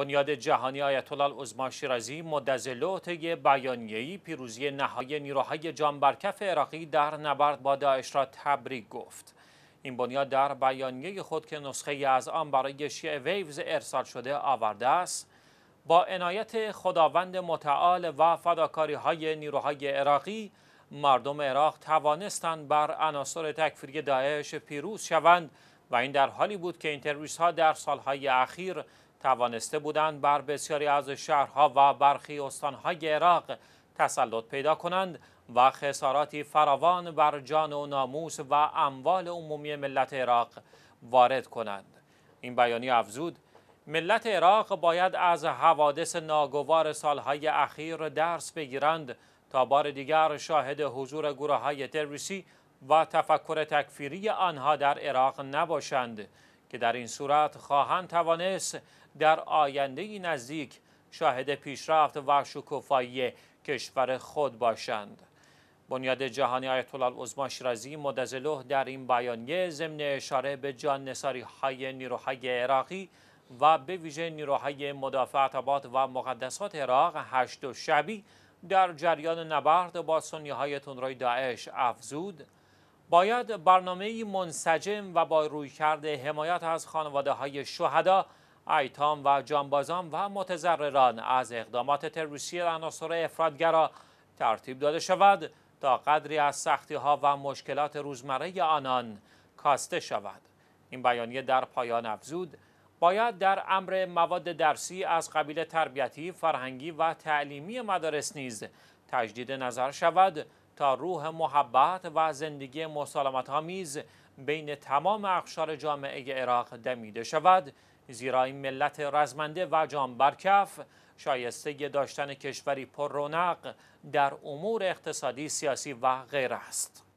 بنیاد جهانی آیت الله عظما شیرازی مدزلو طی بیانیه‌ای پیروزی نهایی نیروهای جانبرکف عراقی در نبرد با داعش را تبریک گفت این بنیاد در بیانیه خود که نسخه از آن برای شیعه ویوز ارسال شده آورده است با عنایت خداوند متعال و فداکاری های نیروهای عراقی مردم عراق توانستند بر عناصر تکفیری داعش پیروز شوند و این در حالی بود که این ها در سالهای اخیر توانسته بودند بر بسیاری از شهرها و برخی استانهای عراق تسلط پیدا کنند و خساراتی فراوان بر جان و ناموس و اموال عمومی ملت عراق وارد کنند این بیانی افزود ملت عراق باید از حوادث ناگوار سالهای اخیر درس بگیرند تا بار دیگر شاهد حضور گروه های تروریستی و تفکر تکفیری آنها در عراق نباشند که در این صورت خواهند توانست در آینده نزدیک شاهد پیشرفت و شکوفایی کشور خود باشند بنیاد جهانی آیت الله شیرازی مدظله در این بیانیه ضمن اشاره به جان نساری های نیروهای عراقی و به ویژه نیروهای مدافع و مقدسات عراق هشت و شبی در جریان نبرد با سنی های تنرای داعش افزود باید برنامه منسجم و با رویکرد حمایت از خانواده های شهدا ایتام و جانبازان و متضرران از اقدامات تروریستی عناصر افرادگرا ترتیب داده شود تا قدری از سختی ها و مشکلات روزمره آنان کاسته شود این بیانیه در پایان افزود باید در امر مواد درسی از قبیل تربیتی، فرهنگی و تعلیمی مدارس نیز تجدید نظر شود روح محبت و زندگی مسالمت آمیز بین تمام اقشار جامعه عراق دمیده شود زیرا این ملت رزمنده و برکف شایسته داشتن کشوری پر رونق در امور اقتصادی، سیاسی و غیره است.